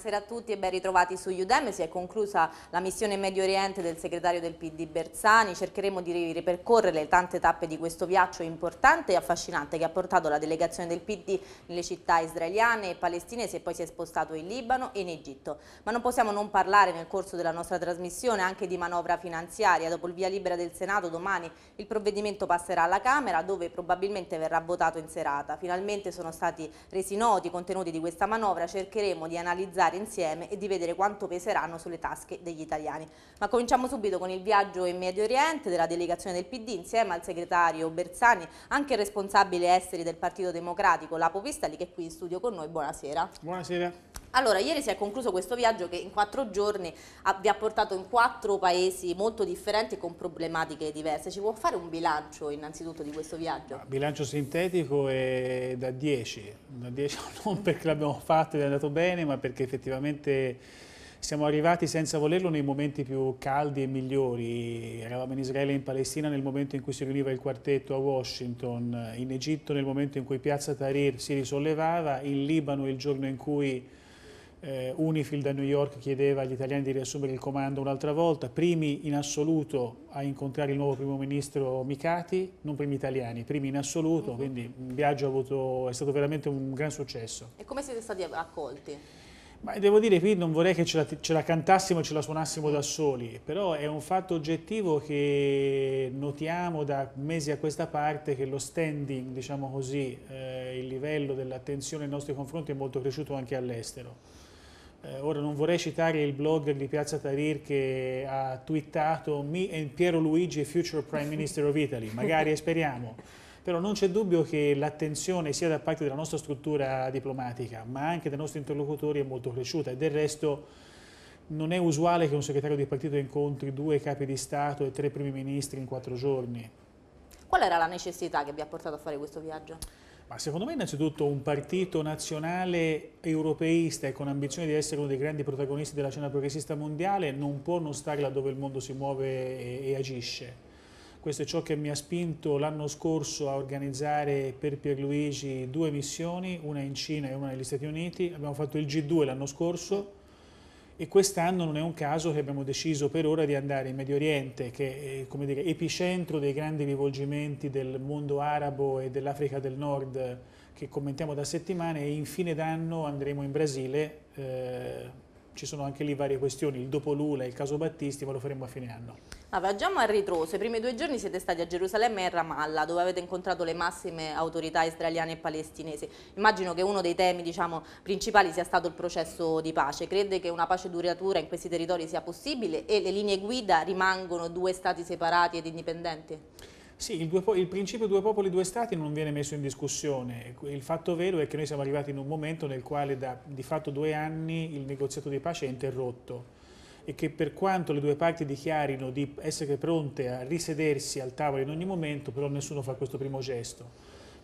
buonasera a tutti e ben ritrovati su Udem. Si è conclusa la missione in Medio Oriente del segretario del PD Bersani. Cercheremo di ripercorrere le tante tappe di questo viaggio importante e affascinante che ha portato la delegazione del PD nelle città israeliane e palestinesi e poi si è spostato in Libano e in Egitto. Ma non possiamo non parlare nel corso della nostra trasmissione anche di manovra finanziaria. Dopo il via libera del Senato domani il provvedimento passerà alla Camera dove probabilmente verrà votato in serata. Finalmente sono stati resi noti i contenuti di questa manovra. Cercheremo di analizzare giocare insieme e di vedere quanto peseranno sulle tasche degli italiani. Ma cominciamo subito con il viaggio in Medio Oriente della delegazione del PD insieme al segretario Bersani, anche il responsabile esteri del Partito Democratico, Lapo Vistali, che è qui in studio con noi. Buonasera. Buonasera. Allora, ieri si è concluso questo viaggio che in quattro giorni vi ha portato in quattro paesi molto differenti con problematiche diverse. Ci può fare un bilancio innanzitutto di questo viaggio? Bilancio sintetico è da 10, da 10 non perché l'abbiamo fatto e è andato bene, ma perché effettivamente siamo arrivati senza volerlo nei momenti più caldi e migliori. Eravamo in Israele e in Palestina nel momento in cui si riuniva il quartetto a Washington, in Egitto nel momento in cui Piazza Tahrir si risollevava, in Libano il giorno in cui eh, Unifield a New York chiedeva agli italiani di riassumere il comando un'altra volta, primi in assoluto a incontrare il nuovo primo ministro Micati, non primi italiani, primi in assoluto, uh mhm. -huh. quindi il viaggio avuto, è stato veramente un gran successo. E come siete stati accolti? Ma devo dire, qui non vorrei che ce la, ce la cantassimo e ce la suonassimo da soli, però è un fatto oggettivo che notiamo da mesi a questa parte che lo standing, diciamo così, eh, il livello dell'attenzione nei nostri confronti è molto cresciuto anche all'estero. Eh, ora non vorrei citare il blogger di Piazza Tahrir che ha twittato Me and Piero Luigi, future Prime Minister of Italy, magari e eh, speriamo. Però non c'è dubbio che l'attenzione sia da parte della nostra struttura diplomatica, ma anche dai nostri interlocutori è molto cresciuta e del resto non è usuale che un segretario di partito incontri due capi di Stato e tre primi ministri in quattro giorni. Qual era la necessità che vi ha portato a fare questo viaggio? Ma secondo me innanzitutto un partito nazionale europeista e con ambizione di essere uno dei grandi protagonisti della scena progressista mondiale non può non stare laddove il mondo si muove e, e agisce. Questo è ciò che mi ha spinto l'anno scorso a organizzare per Pierluigi due missioni, una in Cina e una negli Stati Uniti. Abbiamo fatto il G2 l'anno scorso e quest'anno non è un caso che abbiamo deciso per ora di andare in Medio Oriente, che è dire, epicentro dei grandi rivolgimenti del mondo arabo e dell'Africa del Nord che commentiamo da settimane e in fine d'anno andremo in Brasile, eh, ci sono anche lì varie questioni, il dopo Lula, il caso Battisti, ma lo faremo a fine anno. Allora, viaggiamo al ritroso. I primi due giorni siete stati a Gerusalemme e a Ramallah, dove avete incontrato le massime autorità israeliane e palestinesi. Immagino che uno dei temi diciamo, principali sia stato il processo di pace. Crede che una pace duratura in questi territori sia possibile e le linee guida rimangono due stati separati ed indipendenti? Sì, il, due, il principio due popoli, due stati non viene messo in discussione. Il fatto vero è che noi siamo arrivati in un momento nel quale da di fatto due anni il negoziato di pace è interrotto e che per quanto le due parti dichiarino di essere pronte a risedersi al tavolo in ogni momento, però nessuno fa questo primo gesto.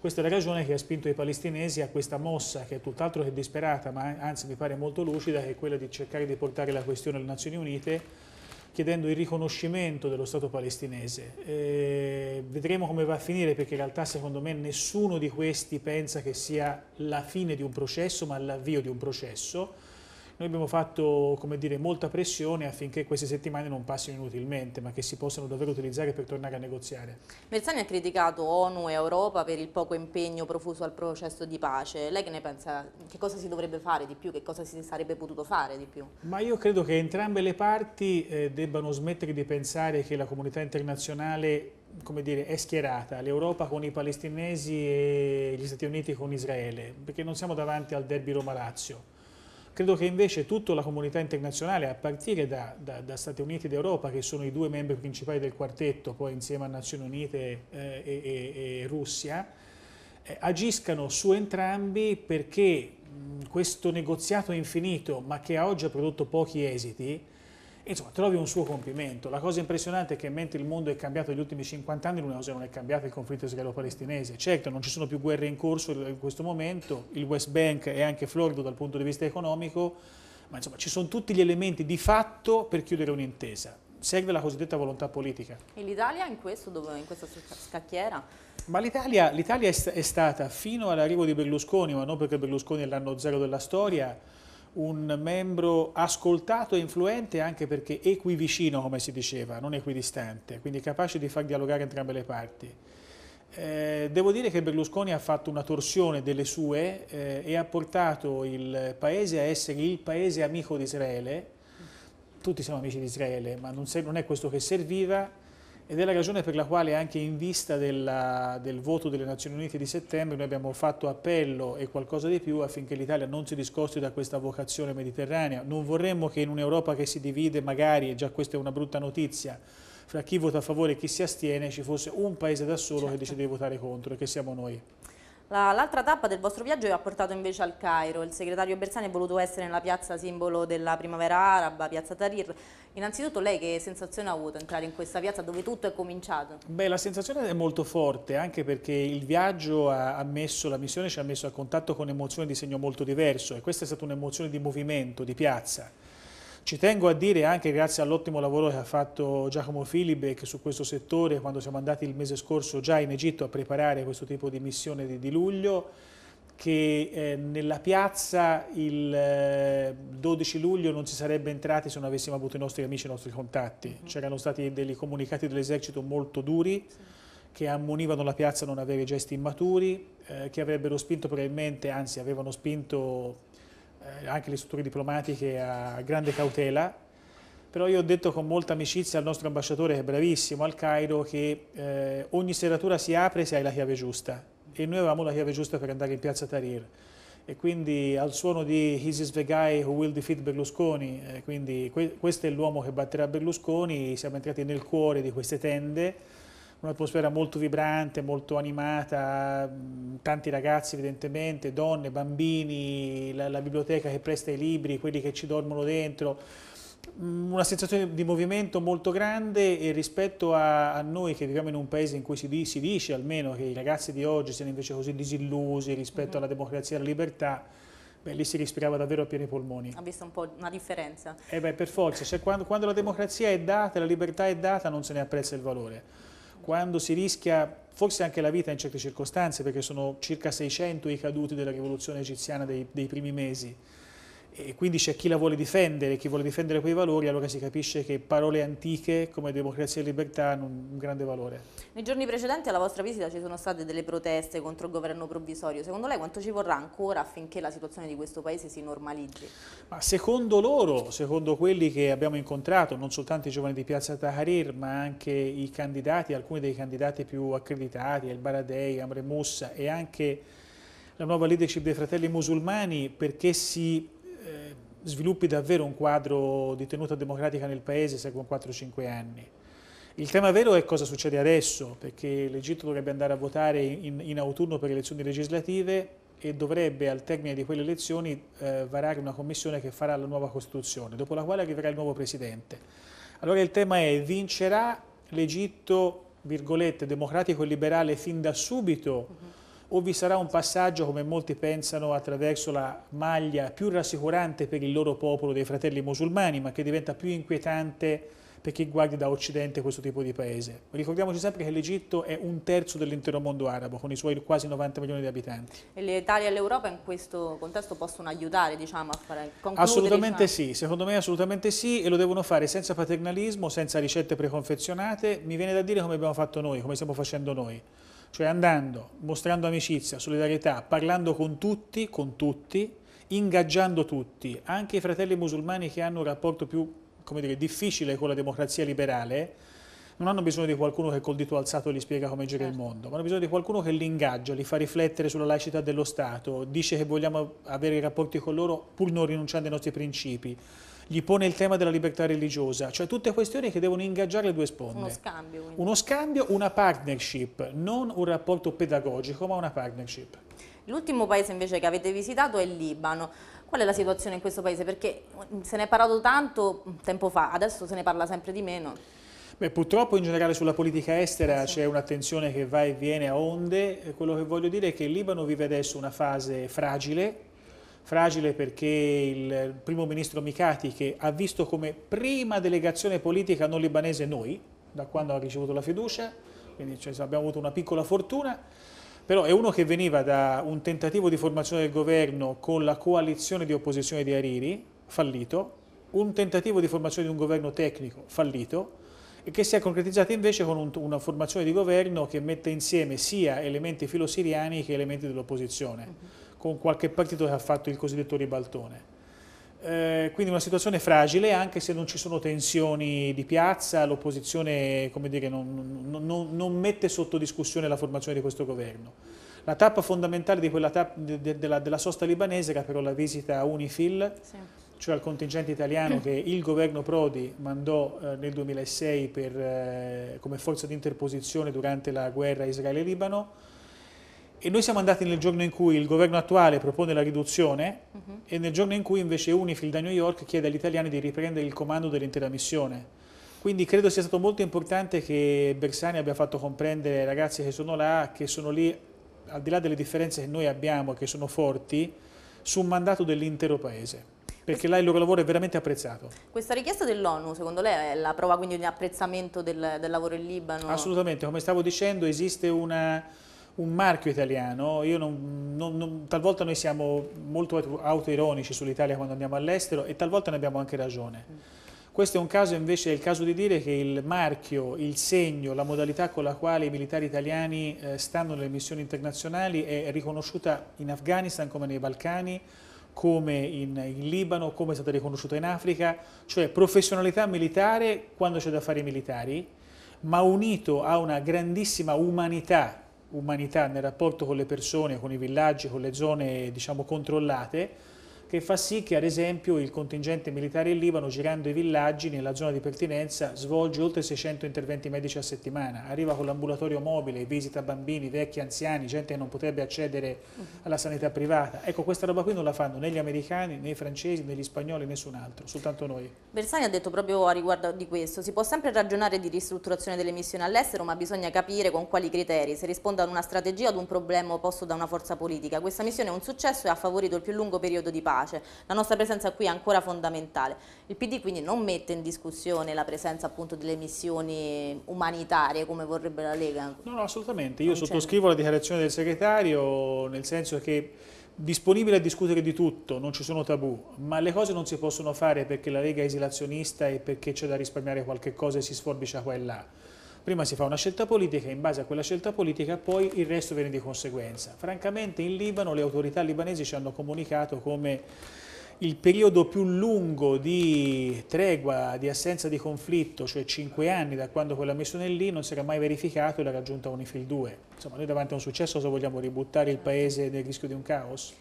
Questa è la ragione che ha spinto i palestinesi a questa mossa, che è tutt'altro che disperata, ma eh, anzi mi pare molto lucida, che è quella di cercare di portare la questione alle Nazioni Unite chiedendo il riconoscimento dello Stato palestinese. Eh, vedremo come va a finire perché in realtà secondo me nessuno di questi pensa che sia la fine di un processo ma l'avvio di un processo noi abbiamo fatto dire, molta pressione affinché queste settimane non passino inutilmente, ma che si possano davvero utilizzare per tornare a negoziare. Bersani ha criticato ONU e Europa per il poco impegno profuso al processo di pace. Lei che ne pensa? Che cosa si dovrebbe fare di più? Che cosa si sarebbe potuto fare di più? Ma io credo che entrambe le parti eh, debbano smettere di pensare che la comunità internazionale come dire, è schierata, l'Europa con i palestinesi e gli Stati Uniti con Israele, perché non siamo davanti al derby Roma-Lazio Credo che invece tutta la comunità internazionale, a partire da, da, da Stati Uniti ed Europa, che sono i due membri principali del quartetto, poi insieme a Nazioni Unite eh, e, e, Russia, eh, agiscano su entrambi perché mh, questo negoziato infinito, ma che a oggi ha prodotto pochi esiti, insomma, trovi un suo compimento. La cosa impressionante è che mentre il mondo è cambiato negli ultimi 50 anni, l'unica cosa non è cambiata il conflitto israelo-palestinese. Certo, non ci sono più guerre in corso in questo momento, il West Bank è anche florido dal punto di vista economico, ma insomma ci sono tutti gli elementi di fatto per chiudere un'intesa. Serve la cosiddetta volontà politica. E l'Italia in, questo, in questa scacchiera? Ma l'Italia è, st è stata, fino all'arrivo di Berlusconi, ma non perché Berlusconi è l'anno zero della storia, un membro ascoltato e influente anche perché equivicino, come si diceva, non equidistante, quindi capace di far dialogare entrambe le parti. Eh, devo dire che Berlusconi ha fatto una torsione delle sue eh, e ha portato il paese a essere il paese amico di Israele. Tutti siamo amici di Israele, ma non, non è questo che serviva ed è la ragione per la quale anche in vista della, del voto delle Nazioni Unite di settembre noi abbiamo fatto appello e qualcosa di più affinché l'Italia non si discosti da questa vocazione mediterranea. Non vorremmo che in un'Europa che si divide magari, e già questa è una brutta notizia, fra chi vota a favore e chi si astiene ci fosse un paese da solo certo. che decide di votare contro e che siamo noi. L'altra tappa del vostro viaggio vi ha portato invece al Cairo. Il segretario Bersani è voluto essere nella piazza simbolo della primavera araba, piazza Tahrir. Innanzitutto lei che sensazione ha avuto entrare in questa piazza dove tutto è cominciato? Beh, la sensazione è molto forte, anche perché il viaggio ha messo, la missione ci ha messo a contatto con emozioni di segno molto diverso e questa è stata un'emozione di movimento, di piazza ci tengo a dire anche grazie all'ottimo lavoro che ha fatto Giacomo Filibeck su questo settore quando siamo andati il mese scorso già in Egitto a preparare questo tipo di missione di, di luglio che eh, nella piazza il eh, 12 luglio non si sarebbe entrati se non avessimo avuto i nostri amici e i nostri contatti. Mm -hmm. C'erano stati dei comunicati dell'esercito molto duri sì. che ammonivano la piazza a non avere gesti immaturi, eh, che avrebbero spinto probabilmente, anzi avevano spinto eh, anche le strutture diplomatiche a grande cautela, però io ho detto con molta amicizia al nostro ambasciatore, che è bravissimo, al Cairo, che eh, ogni serratura si apre se hai la chiave giusta e noi avevamo la chiave giusta per andare in piazza Tahrir e quindi al suono di His is the guy who will defeat Berlusconi, eh, quindi que questo è l'uomo che batterà Berlusconi, siamo entrati nel cuore di queste tende un'atmosfera molto vibrante, molto animata, tanti ragazzi evidentemente, donne, bambini, la, la biblioteca che presta i libri, quelli che ci dormono dentro, una sensazione di movimento molto grande e rispetto a, a noi che viviamo in un paese in cui si, si, dice almeno che i ragazzi di oggi siano invece così disillusi rispetto mm -hmm. alla democrazia e alla libertà, beh, lì si respirava davvero a pieni polmoni. Ha visto un po' una differenza? Eh beh, per forza, cioè, quando, quando la democrazia è data, la libertà è data, non se ne apprezza il valore quando si rischia forse anche la vita in certe circostanze, perché sono circa 600 i caduti della rivoluzione egiziana dei, dei primi mesi, e quindi c'è chi la vuole difendere, chi vuole difendere quei valori, allora si capisce che parole antiche come democrazia e libertà hanno un grande valore. Nei giorni precedenti alla vostra visita ci sono state delle proteste contro il governo provvisorio, secondo lei quanto ci vorrà ancora affinché la situazione di questo paese si normalizzi? Ma secondo loro, secondo quelli che abbiamo incontrato, non soltanto i giovani di Piazza Tahrir, ma anche i candidati, alcuni dei candidati più accreditati, El Baradei, Amre Moussa e anche la nuova leadership dei fratelli musulmani perché si sviluppi davvero un quadro di tenuta democratica nel paese se con 4-5 anni. Il tema vero è cosa succede adesso, perché l'Egitto dovrebbe andare a votare in, in, autunno per le elezioni legislative e dovrebbe al termine di quelle elezioni eh, varare una commissione che farà la nuova Costituzione, dopo la quale arriverà il nuovo Presidente. Allora il tema è, vincerà l'Egitto, democratico e liberale fin da subito? Uh mm-hmm. -huh o vi sarà un passaggio, come molti pensano, attraverso la maglia più rassicurante per il loro popolo dei fratelli musulmani, ma che diventa più inquietante per chi guarda da occidente questo tipo di paese. Ricordiamoci sempre che l'Egitto è un terzo dell'intero mondo arabo, con i suoi quasi 90 milioni di abitanti. E l'Italia e l'Europa in questo contesto possono aiutare diciamo, a fare concludere? Assolutamente diciamo. sì, secondo me assolutamente sì e lo devono fare senza paternalismo, senza ricette preconfezionate, mi viene da dire come abbiamo fatto noi, come stiamo facendo noi. Cioè andando, mostrando amicizia, solidarietà, parlando con tutti, con tutti, ingaggiando tutti, anche i fratelli musulmani che hanno un rapporto più, come dire, difficile con la democrazia liberale, non hanno bisogno di qualcuno che col dito alzato gli spiega come gira certo. il mondo, ma hanno bisogno di qualcuno che li ingaggia, li fa riflettere sulla laicità dello Stato, dice che vogliamo avere rapporti con loro pur non rinunciando ai nostri principi gli pone il tema della libertà religiosa, cioè tutte questioni che devono ingaggiare le due sponde. Uno scambio. Quindi. Uno scambio, una partnership, non un rapporto pedagogico, ma una partnership. L'ultimo paese invece che avete visitato è il Libano. Qual è la situazione in questo paese? Perché se ne è parlato tanto tempo fa, adesso se ne parla sempre di meno. Beh, purtroppo in generale sulla politica estera c'è un'attenzione che va e viene a onde. Eh, quello che voglio dire è che il Libano vive adesso una fase fragile, fragile perché il primo ministro Mikati, che ha visto come prima delegazione politica non libanese noi, da quando ha ricevuto la fiducia, quindi cioè abbiamo avuto una piccola fortuna, però è uno che veniva da un tentativo di formazione del governo con la coalizione di opposizione di Hariri, fallito, un tentativo di formazione di un governo tecnico, fallito, e che si è concretizzata invece con un, una formazione di governo che mette insieme sia elementi filosiriani che elementi dell'opposizione, uh mm-hmm. -huh. con qualche partito che ha fatto il cosiddetto ribaltone. Eh, quindi una situazione fragile anche se non ci sono tensioni di piazza, l'opposizione non, non, non, mette sotto discussione la formazione di questo governo. La tappa fondamentale di tappa, de, de, della, della, sosta libanese era però la visita a Unifil, sì cioè al contingente italiano che il governo Prodi mandò eh, nel 2006 per, eh, come forza di interposizione durante la guerra Israele-Libano. E noi siamo andati nel giorno in cui il governo attuale propone la riduzione uh mhm. -huh. e nel giorno in cui invece UNIFIL da New York chiede agli italiani di riprendere il comando dell'intera missione. Quindi credo sia stato molto importante che Bersani abbia fatto comprendere ai ragazzi che sono là, che sono lì, al di là delle differenze che noi abbiamo, che sono forti, su un mandato dell'intero Paese perché là il loro lavoro è veramente apprezzato. Questa richiesta dell'ONU, secondo lei, è la prova quindi di apprezzamento del, del lavoro in Libano? Assolutamente, come stavo dicendo esiste una, un marchio italiano, non, non, non, talvolta noi siamo molto autoironici sull'Italia quando andiamo all'estero e talvolta ne abbiamo anche ragione. Mm. Questo è un caso invece, è il caso di dire che il marchio, il segno, la modalità con la quale i militari italiani eh, stanno nelle missioni internazionali è riconosciuta in Afghanistan come nei Balcani, come in, in, Libano, come è stata riconosciuta in Africa, cioè professionalità militare quando c'è da fare i militari, ma unito a una grandissima umanità, umanità nel rapporto con le persone, con i villaggi, con le zone diciamo, controllate, che fa sì che ad esempio il contingente militare in Libano girando i villaggi nella zona di pertinenza svolge oltre 600 interventi medici a settimana, arriva con l'ambulatorio mobile, visita bambini, vecchi, anziani, gente che non potrebbe accedere alla sanità privata. Ecco, questa roba qui non la fanno né gli americani, né i francesi, né gli spagnoli, nessun altro, soltanto noi. Bersani ha detto proprio a riguardo di questo, si può sempre ragionare di ristrutturazione delle missioni all'estero, ma bisogna capire con quali criteri, se risponde ad una strategia o ad un problema posto da una forza politica. Questa missione è un successo e ha favorito il più lungo periodo di pace efficace. La nostra presenza qui è ancora fondamentale. Il PD quindi non mette in discussione la presenza appunto delle missioni umanitarie come vorrebbe la Lega? No, no, assolutamente. Io sottoscrivo la dichiarazione del segretario nel senso che disponibile a discutere di tutto, non ci sono tabù, ma le cose non si possono fare perché la Lega è isolazionista e perché c'è da risparmiare qualche cosa e si sforbicia qua e là. Prima si fa una scelta politica, e in base a quella scelta politica poi il resto viene di conseguenza. Francamente in Libano le autorità libanesi ci hanno comunicato come il periodo più lungo di tregua, di assenza di conflitto, cioè cinque anni da quando quella missione lì non si era mai verificato e l'ha raggiunta UNIFIL 2. Insomma, noi davanti a un successo cosa vogliamo ributtare il paese nel rischio di un caos?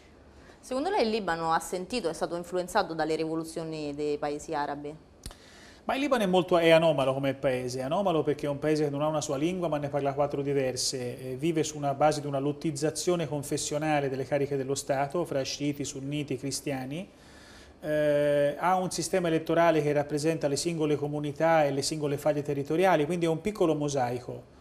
Secondo lei il Libano ha sentito, è stato influenzato dalle rivoluzioni dei paesi arabi? Ma il Libano è molto è anomalo come paese, è anomalo perché è un paese che non ha una sua lingua ma ne parla quattro diverse, eh, vive sulla base di una lottizzazione confessionale delle cariche dello Stato fra sciiti, sunniti, cristiani, eh, ha un sistema elettorale che rappresenta le singole comunità e le singole faglie territoriali, quindi è un piccolo mosaico.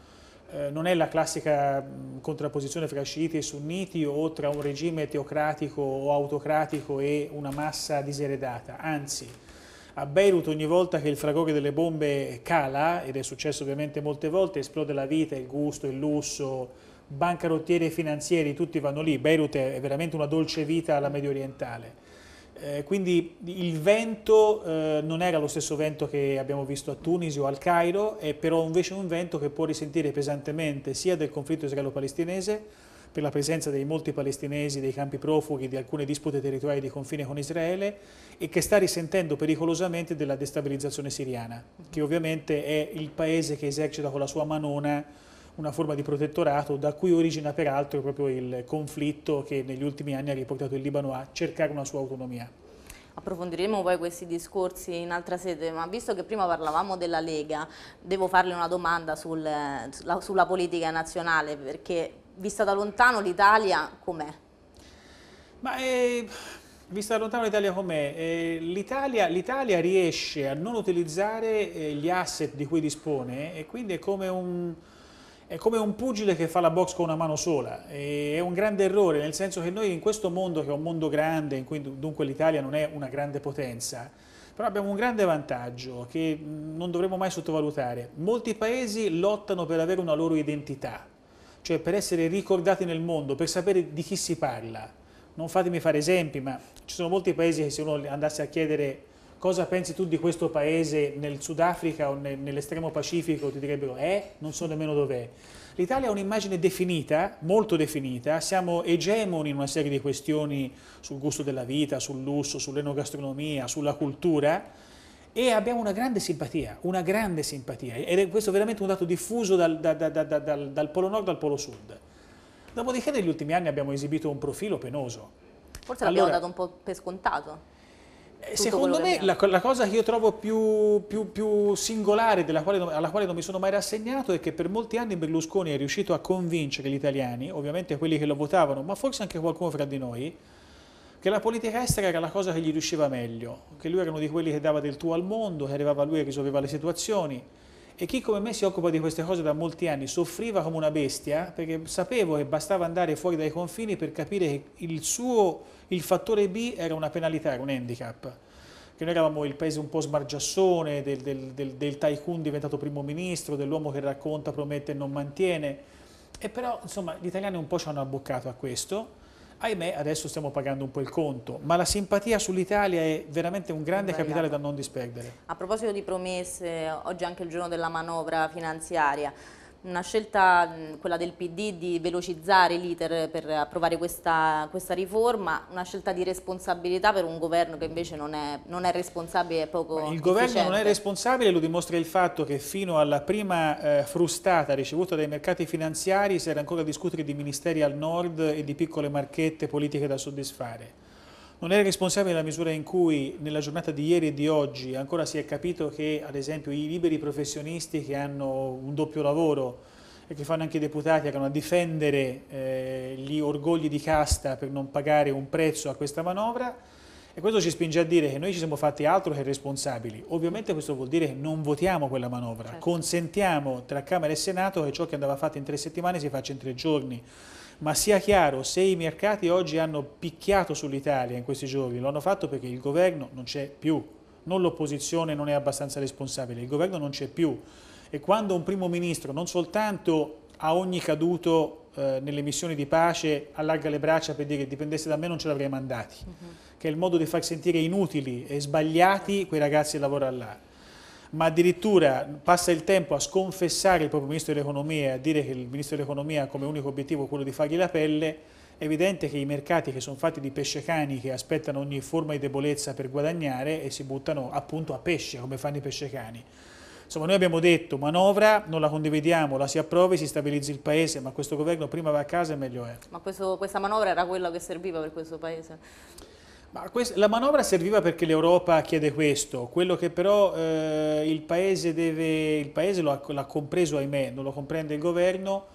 Eh, non è la classica contrapposizione fra sciiti e sunniti o tra un regime teocratico o autocratico e una massa diseredata, anzi a Beirut ogni volta che il fragore delle bombe cala, ed è successo ovviamente molte volte, esplode la vita, il gusto, il lusso, bancarottieri e finanzieri, tutti vanno lì. Beirut è veramente una dolce vita alla medio orientale. Eh, quindi il vento eh, non era lo stesso vento che abbiamo visto a Tunisi o al Cairo, è però invece un vento che può risentire pesantemente sia del conflitto israelo-palestinese, per la presenza dei molti palestinesi, dei campi profughi, di alcune dispute territoriali di confine con Israele e che sta risentendo pericolosamente della destabilizzazione siriana, che ovviamente è il paese che esercita con la sua manona una forma di protettorato da cui origina peraltro proprio il conflitto che negli ultimi anni ha riportato il Libano a cercare una sua autonomia. Approfondiremo poi questi discorsi in altra sede, ma visto che prima parlavamo della Lega, devo farle una domanda sul, eh, sulla, sulla politica nazionale, perché vista da lontano l'Italia com'è? Ma eh, vista da lontano l'Italia com'è? Eh, L'Italia, riesce a non utilizzare eh, gli asset di cui dispone eh, e quindi è come un... È come un pugile che fa la box con una mano sola, e è un grande errore, nel senso che noi in questo mondo, che è un mondo grande, in cui dunque l'Italia non è una grande potenza, però abbiamo un grande vantaggio che mm, non dovremmo mai sottovalutare. Molti paesi lottano per avere una loro identità, cioè per essere ricordati nel mondo, per sapere di chi si parla. Non fatemi fare esempi, ma ci sono molti paesi che se uno andasse a chiedere cosa pensi tu di questo paese nel Sudafrica o nell'estremo Pacifico, ti direbbero eh, non so nemmeno dov'è. L'Italia ha un'immagine definita, molto definita, siamo egemoni in una serie di questioni sul gusto della vita, sul lusso, sull'enogastronomia, sulla cultura, e abbiamo una grande simpatia, una grande simpatia, ed è questo veramente un dato diffuso dal, da, da, da, dal polo nord al polo sud. Dopodiché negli ultimi anni abbiamo esibito un profilo penoso. Forse allora, l'abbiamo dato un po' per scontato. Eh, secondo me la, la, cosa che io trovo più, più, più singolare, quale, alla quale non mi sono mai rassegnato, è che per molti anni Berlusconi è riuscito a convincere gli italiani, ovviamente quelli che lo votavano, ma forse anche qualcuno fra di noi, che la politica estera era la cosa che gli riusciva meglio, che lui era uno di quelli che dava del tuo al mondo, che arrivava a lui e risolveva le situazioni. E chi come me si occupa di queste cose da molti anni soffriva come una bestia perché sapevo che bastava andare fuori dai confini per capire che il suo, il fattore B era una penalità, era un handicap. Che noi eravamo il paese un po' smargiassone del, del, del, del tycoon diventato primo ministro, dell'uomo che racconta, promette e non mantiene. E però, insomma, gli italiani un po' ci hanno abboccato a questo ahimè adesso stiamo pagando un po' il conto, ma la simpatia sull'Italia è veramente un grande Bellissimo. capitale da non disperdere. A proposito di promesse, oggi è anche il giorno della manovra finanziaria, una scelta, quella del PD, di velocizzare l'iter per approvare questa, questa, riforma, una scelta di responsabilità per un governo che invece non è, non è responsabile e poco Il efficiente. governo non è responsabile, lo dimostra il fatto che fino alla prima eh, frustata ricevuta dai mercati finanziari si era ancora a discutere di ministeri al nord e di piccole marchette politiche da soddisfare. Non è responsabile la misura in cui nella giornata di ieri e di oggi ancora si è capito che ad esempio i liberi professionisti che hanno un doppio lavoro e che fanno anche i deputati che hanno a difendere eh, gli orgogli di casta per non pagare un prezzo a questa manovra e questo ci spinge a dire che noi ci siamo fatti altro che responsabili. Ovviamente questo vuol dire che non votiamo quella manovra, certo. consentiamo tra Camera e Senato che ciò che andava fatto in tre settimane si faccia in tre giorni ma sia chiaro, se i mercati oggi hanno picchiato sull'Italia in questi giorni, lo hanno fatto perché il governo non c'è più, non l'opposizione non è abbastanza responsabile, il governo non c'è più. E quando un primo ministro non soltanto a ogni caduto eh, nelle missioni di pace allarga le braccia per dire che dipendesse da me non ce l'avrei mandati, uh mhm. -huh. che è il modo di far sentire inutili e sbagliati quei ragazzi che lavorano là ma addirittura passa il tempo a sconfessare il proprio Ministro dell'Economia, e a dire che il Ministro dell'Economia ha come unico obiettivo quello di fargli la pelle, è evidente che i mercati che sono fatti di pesce cani che aspettano ogni forma di debolezza per guadagnare e si buttano appunto a pesce come fanno i pesce cani. Insomma, noi abbiamo detto manovra, non la condividiamo, la si approvi, si stabilizzi il Paese, ma questo governo prima va a casa e meglio è. Ma questo, questa manovra era quella che serviva per questo Paese? Questa, la manovra serviva perché l'Europa chiede questo, quello che però eh, il Paese, deve, il paese l'ha compreso, ahimè, non lo comprende il governo,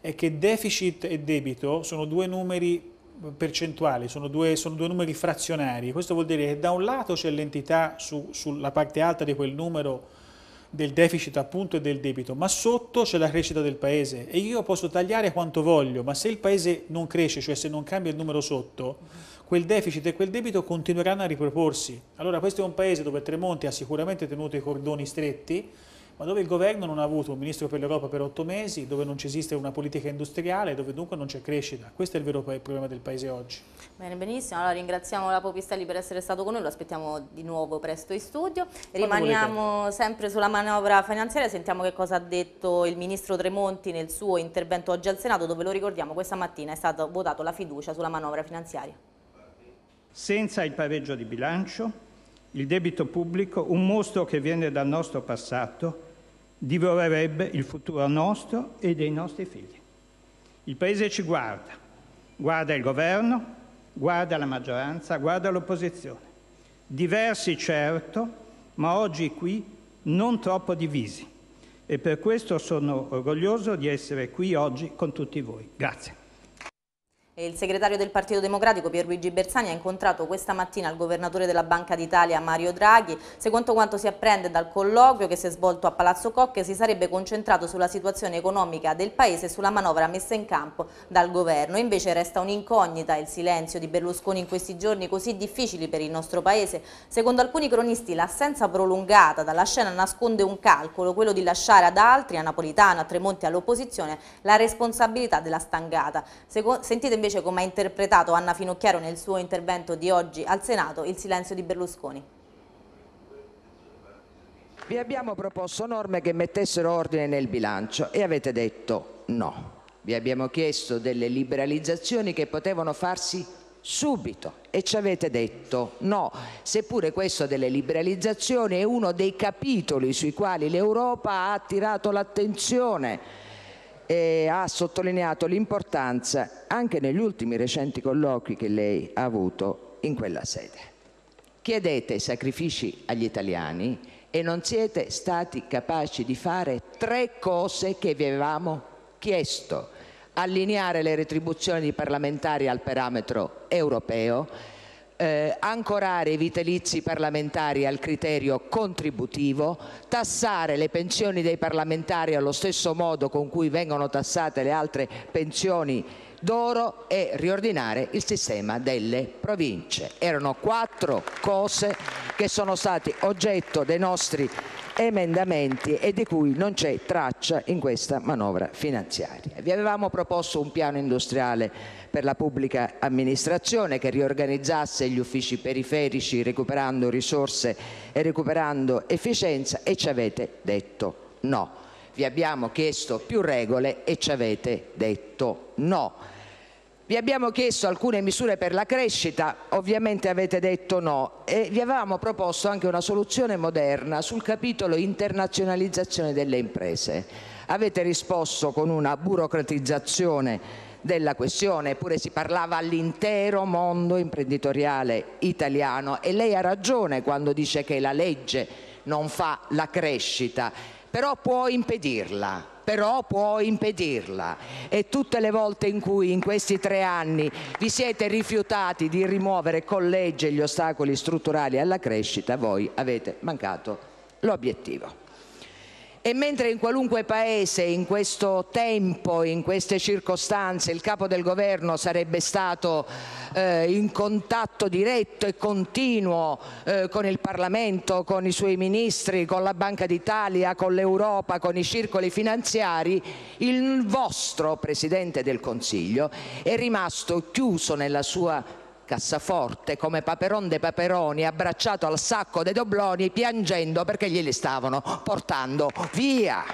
è che deficit e debito sono due numeri percentuali, sono due, sono due numeri frazionari. Questo vuol dire che da un lato c'è l'entità su, sulla parte alta di quel numero del deficit appunto e del debito, ma sotto c'è la crescita del Paese e io posso tagliare quanto voglio, ma se il Paese non cresce, cioè se non cambia il numero sotto quel deficit e quel debito continueranno a riproporsi. Allora questo è un paese dove Tremonti ha sicuramente tenuto i cordoni stretti, ma dove il governo non ha avuto un ministro per l'Europa per otto mesi, dove non esiste una politica industriale, dove dunque non c'è crescita. Questo è il vero problema del paese oggi. Bene, benissimo. Allora ringraziamo la Popistelli per essere stato con noi, lo aspettiamo di nuovo presto in studio. Rimaniamo sempre sulla manovra finanziaria, sentiamo che cosa ha detto il ministro Tremonti nel suo intervento oggi al Senato, dove lo ricordiamo questa mattina è stata votata la fiducia sulla manovra finanziaria. Senza il pareggio di bilancio, il debito pubblico, un mostro che viene dal nostro passato, divorerebbe il futuro nostro e dei nostri figli. Il Paese ci guarda, guarda il Governo, guarda la maggioranza, guarda l'opposizione. Diversi certo, ma oggi qui non troppo divisi. E per questo sono orgoglioso di essere qui oggi con tutti voi. Grazie. Il segretario del Partito Democratico Pierluigi Bersani ha incontrato questa mattina il governatore della Banca d'Italia Mario Draghi. Secondo quanto si apprende dal colloquio che si è svolto a Palazzo Cocche si sarebbe concentrato sulla situazione economica del Paese e sulla manovra messa in campo dal governo. Invece resta un'incognita il silenzio di Berlusconi in questi giorni così difficili per il nostro Paese. Secondo alcuni cronisti l'assenza prolungata dalla scena nasconde un calcolo, quello di lasciare ad altri, a Napolitano, a Tremonti, all'opposizione, la responsabilità della stangata. Sentitemi invece come ha interpretato Anna Finocchiaro nel suo intervento di oggi al Senato il silenzio di Berlusconi. Vi abbiamo proposto norme che mettessero ordine nel bilancio e avete detto no. Vi abbiamo chiesto delle liberalizzazioni che potevano farsi subito e ci avete detto no, seppure questo delle liberalizzazioni è uno dei capitoli sui quali l'Europa ha attirato l'attenzione e ha sottolineato l'importanza, anche negli ultimi recenti colloqui che lei ha avuto in quella sede. Chiedete sacrifici agli italiani e non siete stati capaci di fare tre cose che vi avevamo chiesto: allineare le retribuzioni di parlamentari al parametro europeo, eh, ancorare i vitalizi parlamentari al criterio contributivo, tassare le pensioni dei parlamentari allo stesso modo con cui vengono tassate le altre pensioni d'oro e riordinare il sistema delle Province. Erano quattro cose che sono state oggetto dei nostri emendamenti e di cui non c'è traccia in questa manovra finanziaria. Vi avevamo proposto un piano industriale per la pubblica amministrazione, che riorganizzasse gli uffici periferici recuperando risorse e efficienza e ci avete detto no. Vi abbiamo chiesto più regole e ci avete detto no. Vi abbiamo chiesto alcune misure per la crescita, ovviamente avete detto no e vi avevamo proposto anche una soluzione moderna sul capitolo internazionalizzazione delle imprese. Avete risposto con una burocratizzazione della questione. Eppure si parlava all'intero mondo imprenditoriale italiano e lei ha ragione quando dice che la legge non fa la crescita, però può impedirla però può impedirla. E tutte le volte in cui in questi tre anni vi siete rifiutati di rimuovere con legge gli ostacoli strutturali alla crescita, voi avete mancato l'obiettivo. E mentre in qualunque Paese, in questo tempo, in queste circostanze, il Capo del Governo sarebbe stato eh, in contatto diretto e continuo eh, con il Parlamento, con i suoi ministri, con la Banca d'Italia, con l'Europa, con i circoli finanziari, il vostro Presidente del Consiglio è rimasto chiuso nella sua cassaforte, come Paperon dei Paperoni, abbracciato al sacco dei dobloni piangendo perché glieli stavano portando via.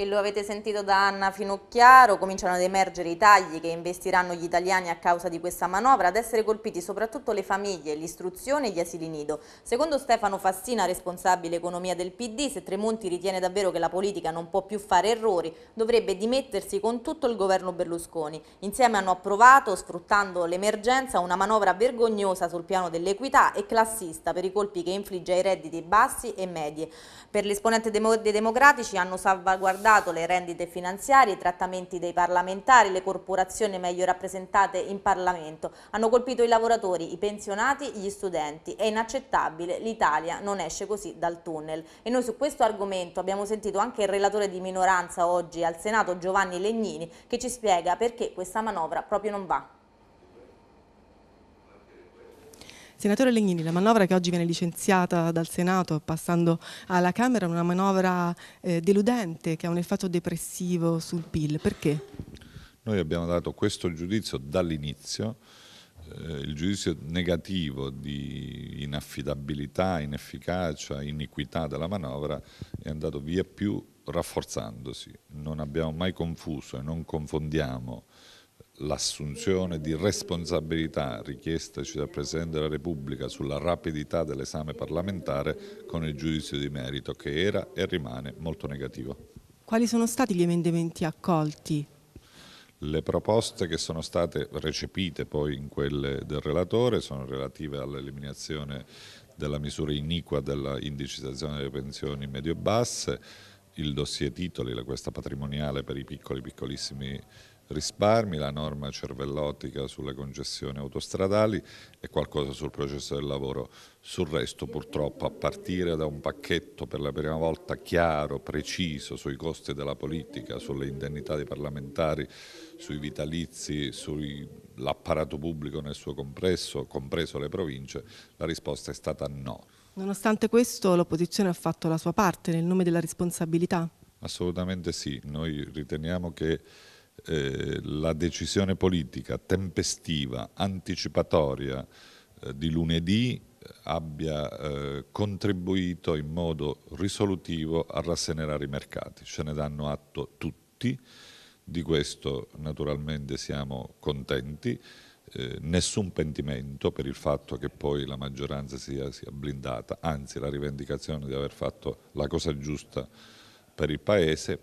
E lo avete sentito da Anna Finocchiaro, cominciano ad emergere i tagli che investiranno gli italiani a causa di questa manovra, ad essere colpiti soprattutto le famiglie, l'istruzione e gli asili nido. Secondo Stefano Fassina, responsabile economia del PD, se Tremonti ritiene davvero che la politica non può più fare errori, dovrebbe dimettersi con tutto il governo Berlusconi. Insieme hanno approvato, sfruttando l'emergenza, una manovra vergognosa sul piano dell'equità e classista per i colpi che infligge ai redditi bassi e medie. Per l'esponente dei democratici hanno salvaguardato ricordato le rendite finanziarie, i trattamenti dei parlamentari, le corporazioni meglio rappresentate in Parlamento. Hanno colpito i lavoratori, i pensionati, gli studenti. È inaccettabile, l'Italia non esce così dal tunnel. E noi su questo argomento abbiamo sentito anche il relatore di minoranza oggi al Senato, Giovanni Legnini, che ci spiega perché questa manovra proprio non va. Senatore Legnini, la manovra che oggi viene licenziata dal Senato passando alla Camera è una manovra eh, deludente che ha un effetto depressivo sul PIL, perché? Noi abbiamo dato questo giudizio dall'inizio, eh, il giudizio negativo di inaffidabilità, inefficacia, iniquità della manovra è andato via più rafforzandosi, non abbiamo mai confuso e non confondiamo l'assunzione di responsabilità richiestaci dal Presidente della Repubblica sulla rapidità dell'esame parlamentare con il giudizio di merito che era e rimane molto negativo. Quali sono stati gli emendamenti accolti? Le proposte che sono state recepite poi in quelle del relatore sono relative all'eliminazione della misura iniqua dell'indicizzazione delle pensioni medio-basse, il dossier titoli, la questa patrimoniale per i piccoli piccolissimi risparmi, la norma cervellotica sulle concessioni autostradali e qualcosa sul processo del lavoro. Sul resto purtroppo a partire da un pacchetto per la prima volta chiaro, preciso sui costi della politica, sulle indennità dei parlamentari, sui vitalizi, sull'apparato pubblico nel suo complesso, compreso le province, la risposta è stata no. Nonostante questo l'opposizione ha fatto la sua parte nel nome della responsabilità? Assolutamente sì, noi riteniamo che eh, la decisione politica tempestiva, anticipatoria eh, di lunedì eh, abbia eh, contribuito in modo risolutivo a rassenerare i mercati. Ce ne danno atto tutti, di questo naturalmente siamo contenti. Eh, nessun pentimento per il fatto che poi la maggioranza sia, sia, blindata, anzi la rivendicazione di aver fatto la cosa giusta per il Paese.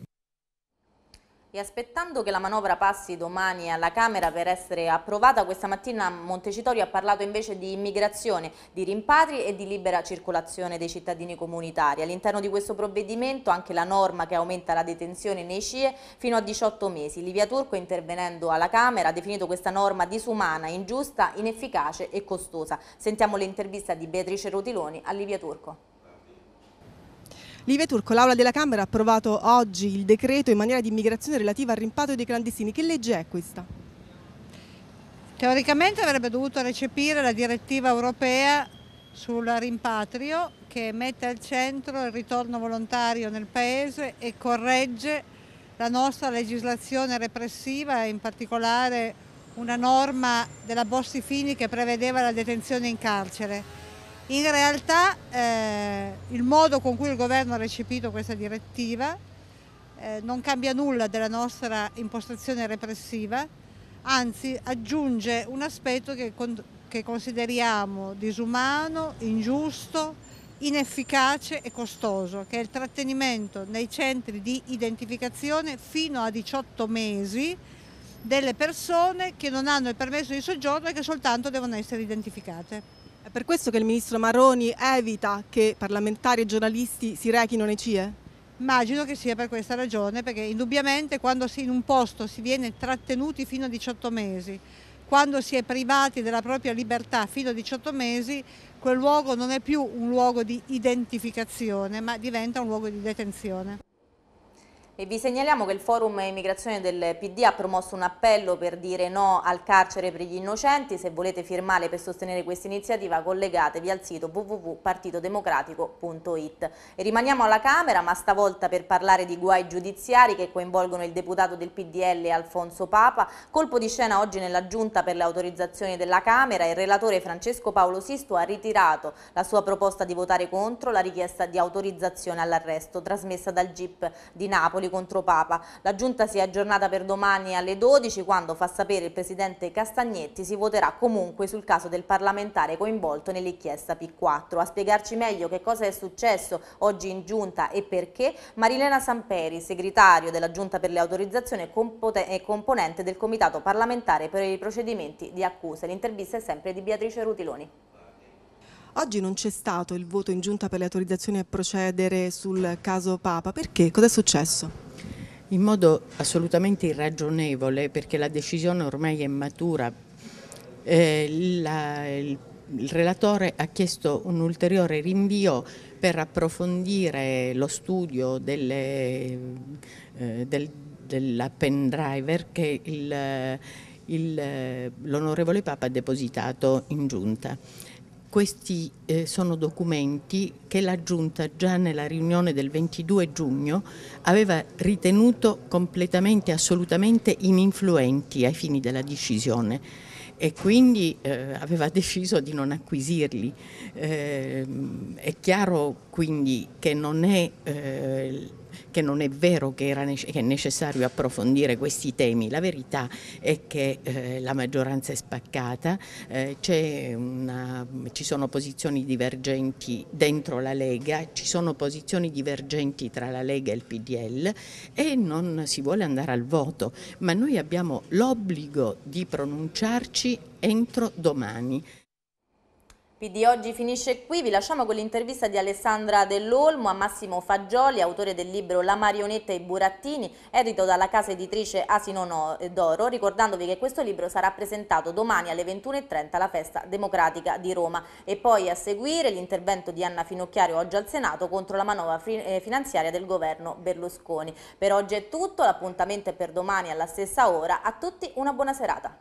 E aspettando che la manovra passi domani alla Camera per essere approvata, questa mattina Montecitorio ha parlato invece di immigrazione, di rimpatri e di libera circolazione dei cittadini comunitari. All'interno di questo provvedimento anche la norma che aumenta la detenzione nei CIE fino a 18 mesi. Livia Turco intervenendo alla Camera ha definito questa norma disumana, ingiusta, inefficace e costosa. Sentiamo l'intervista di Beatrice Rotiloni a Livia Turco. Livia Turco, l'Aula della Camera ha approvato oggi il decreto in maniera di immigrazione relativa al rimpatrio dei clandestini. Che legge è questa? Teoricamente avrebbe dovuto recepire la direttiva europea sul rimpatrio che mette al centro il ritorno volontario nel Paese e corregge la nostra legislazione repressiva, in particolare una norma della Bossi-Fini che prevedeva la detenzione in carcere. In realtà eh, il modo con cui il governo ha recepito questa direttiva eh, non cambia nulla della nostra impostazione repressiva, anzi aggiunge un aspetto che, con, che consideriamo disumano, ingiusto, inefficace e costoso, che è il trattenimento nei centri di identificazione fino a 18 mesi delle persone che non hanno il permesso di soggiorno e che soltanto devono essere identificate. È per questo che il ministro Maroni evita che parlamentari e giornalisti si rechino nei CIE? Immagino che sia per questa ragione, perché indubbiamente quando in un posto si viene trattenuti fino a 18 mesi, quando si è privati della propria libertà fino a 18 mesi, quel luogo non è più un luogo di identificazione, ma diventa un luogo di detenzione. E vi segnaliamo che il forum immigrazione del PD ha promosso un appello per dire no al carcere per gli innocenti. Se volete firmare per sostenere questa iniziativa collegatevi al sito www.partitodemocratico.it. rimaniamo alla Camera ma stavolta per parlare di guai giudiziari che coinvolgono il deputato del PDL Alfonso Papa. Colpo di scena oggi nella giunta per le autorizzazioni della Camera. Il relatore Francesco Paolo Sisto ha ritirato la sua proposta di votare contro la richiesta di autorizzazione all'arresto trasmessa dal GIP di Napoli Napoli contro Papa. La giunta si è aggiornata per domani alle 12 quando fa sapere il presidente Castagnetti si voterà comunque sul caso del parlamentare coinvolto nell'inchiesta P4. A spiegarci meglio che cosa è successo oggi in giunta e perché Marilena Samperi, segretario della giunta per le autorizzazioni e componente del comitato parlamentare per i procedimenti di accusa. L'intervista è sempre di Beatrice Rutiloni. Oggi non c'è stato il voto in giunta per le autorizzazioni a procedere sul caso Papa, perché? Cos'è successo? In modo assolutamente irragionevole, perché la decisione ormai è matura, eh, la, il il relatore ha chiesto un ulteriore rinvio per approfondire lo studio delle, eh, del, della pendriver che l'onorevole Papa ha depositato in giunta. Questi eh, sono documenti che la Giunta già nella riunione del 22 giugno aveva ritenuto completamente, e assolutamente ininfluenti ai fini della decisione e quindi eh, aveva deciso di non acquisirli. Eh, è chiaro quindi che non è eh, che non è vero che, era, che è necessario approfondire questi temi, la verità è che eh, la maggioranza è spaccata, eh, una, ci sono posizioni divergenti dentro la Lega, ci sono posizioni divergenti tra la Lega e il PDL e non si vuole andare al voto, ma noi abbiamo l'obbligo di pronunciarci entro domani. PD oggi finisce qui, vi lasciamo con l'intervista di Alessandra Dell'Olmo a Massimo Fagioli, autore del libro La marionetta e i burattini, edito dalla casa editrice Asino d'Oro, ricordandovi che questo libro sarà presentato domani alle 21.30 alla Festa Democratica di Roma e poi a seguire l'intervento di Anna Finocchiario oggi al Senato contro la manovra eh, finanziaria del governo Berlusconi. Per oggi è tutto, l'appuntamento è per domani alla stessa ora, a tutti una buona serata.